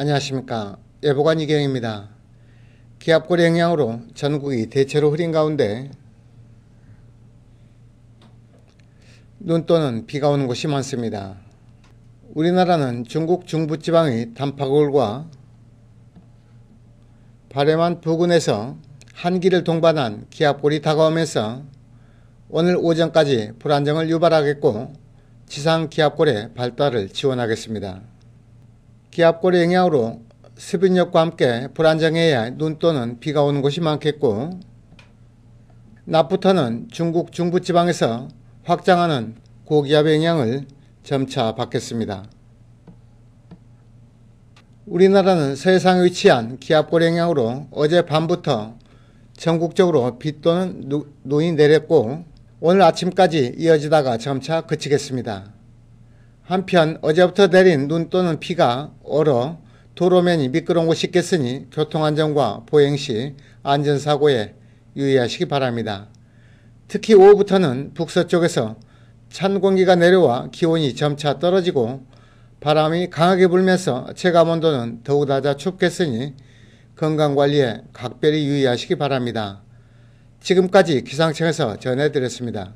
안녕하십니까 예보관 이경입니다. 기압골의 영향으로 전국이 대체로 흐린 가운데 눈 또는 비가 오는 곳이 많습니다. 우리나라는 중국 중부지방의 단파골과 바레만 부근에서 한기를 동반한 기압골이 다가오면서 오늘 오전까지 불안정을 유발하겠고 지상 기압골의 발달을 지원하겠습니다. 기압골의 영향으로 수인력과 함께 불안정해야 눈 또는 비가 오는 곳이 많겠고 낮부터는 중국 중부지방에서 확장하는 고기압의 영향을 점차 받겠습니다. 우리나라는 서해상에 위치한 기압골의 영향으로 어제 밤부터 전국적으로 비 또는 눈이 내렸고 오늘 아침까지 이어지다가 점차 그치겠습니다. 한편 어제부터 내린 눈 또는 비가 얼어 도로면이 미끄러운 곳이 있겠으니 교통안전과 보행시 안전사고에 유의하시기 바랍니다. 특히 오후부터는 북서쪽에서 찬 공기가 내려와 기온이 점차 떨어지고 바람이 강하게 불면서 체감온도는 더욱 낮아 춥겠으니 건강관리에 각별히 유의하시기 바랍니다. 지금까지 기상청에서 전해드렸습니다.